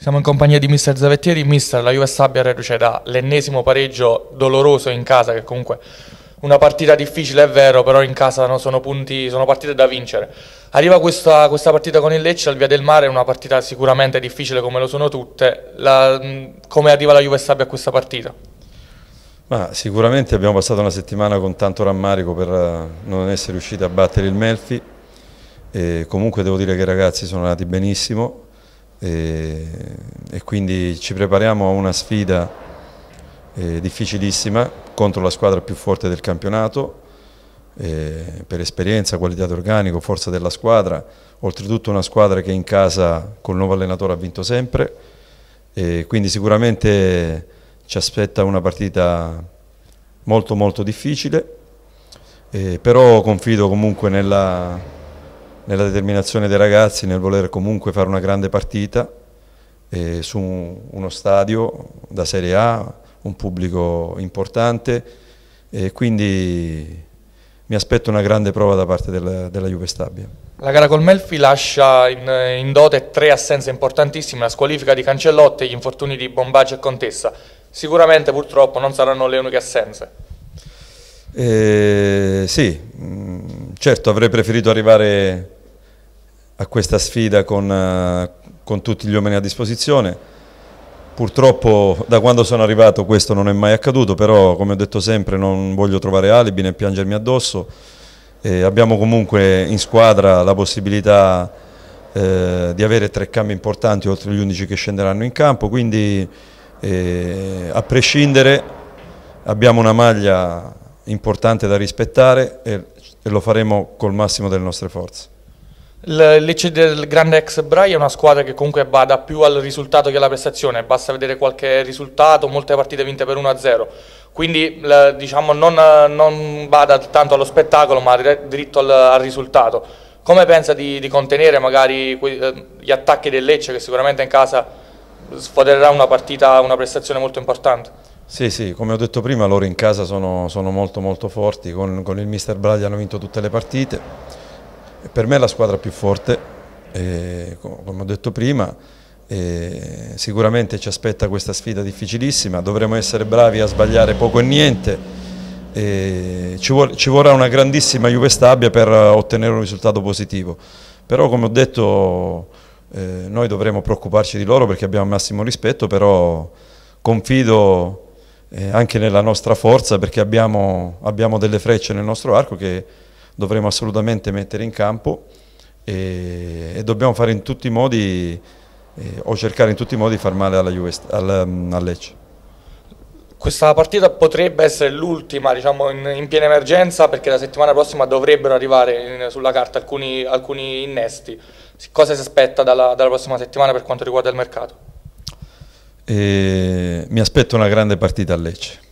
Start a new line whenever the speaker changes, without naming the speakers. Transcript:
Siamo in compagnia di Mister Zavettieri. Mister, la Juve Sabbia reduce dall'ennesimo pareggio doloroso in casa, che comunque una partita difficile è vero, però in casa no, sono, punti, sono, partite da vincere. Arriva questa, questa, partita con il Lecce al Via del Mare, una partita sicuramente difficile come lo sono tutte. La, come arriva la Juve Sabbia a questa partita?
Ma sicuramente abbiamo passato una settimana con tanto rammarico per eh, non essere riusciti a battere il Melfi. E comunque devo dire che i ragazzi sono andati benissimo e, e quindi ci prepariamo a una sfida eh, difficilissima contro la squadra più forte del campionato eh, per esperienza, qualità d'organico, forza della squadra, oltretutto una squadra che in casa col nuovo allenatore ha vinto sempre eh, quindi sicuramente ci aspetta una partita molto molto difficile eh, però confido comunque nella nella determinazione dei ragazzi, nel voler comunque fare una grande partita eh, su uno stadio da Serie A, un pubblico importante e quindi mi aspetto una grande prova da parte della, della Juve Stabia.
La gara col Melfi lascia in, in, dote tre assenze importantissime, la squalifica di Cancellotti e gli infortuni di Bombaggio e Contessa. Sicuramente purtroppo non saranno le uniche assenze.
Eh, sì, mm, certo avrei preferito arrivare a questa sfida con, eh, con tutti gli uomini a disposizione. Purtroppo da quando sono arrivato questo non è mai accaduto, però come ho detto sempre non voglio trovare alibi né piangermi addosso. Eh, abbiamo comunque in squadra la possibilità eh, di avere tre cambi importanti oltre gli 11 che scenderanno in campo, quindi eh, a prescindere abbiamo una maglia importante da rispettare e, e lo faremo col massimo delle nostre forze.
Il Lecce del grande ex Brai è una squadra che comunque bada più al risultato che alla prestazione, basta vedere qualche risultato, molte partite vinte per 1-0, quindi diciamo, non, non, bada tanto allo spettacolo ma diritto al, al risultato. Come pensa di, di contenere magari que, eh, gli attacchi del Lecce che sicuramente in casa sfodererà una partita, una prestazione molto importante?
Sì, sì, come ho detto prima loro in casa sono, sono molto molto forti, con, con il mister Bradi hanno vinto tutte le partite per me è la squadra più forte, e, come ho detto prima, sicuramente ci aspetta questa sfida difficilissima, dovremo essere bravi a sbagliare poco e niente, e ci, vor ci, vorrà una grandissima Juve Stabia per ottenere un risultato positivo, però come ho detto eh, noi dovremo preoccuparci di loro perché abbiamo il massimo rispetto, però confido eh, anche nella nostra forza perché abbiamo, abbiamo delle frecce nel nostro arco che dovremo assolutamente mettere in campo e, e dobbiamo fare in tutti i modi eh, o cercare in tutti i modi di far male alla Juve, al, um, al Lecce.
Questa partita potrebbe essere l'ultima diciamo, in, in, piena emergenza perché la settimana prossima dovrebbero arrivare in, sulla carta alcuni, alcuni, innesti. Cosa si aspetta dalla, dalla, prossima settimana per quanto riguarda il mercato?
Eh, mi aspetto una grande partita a Lecce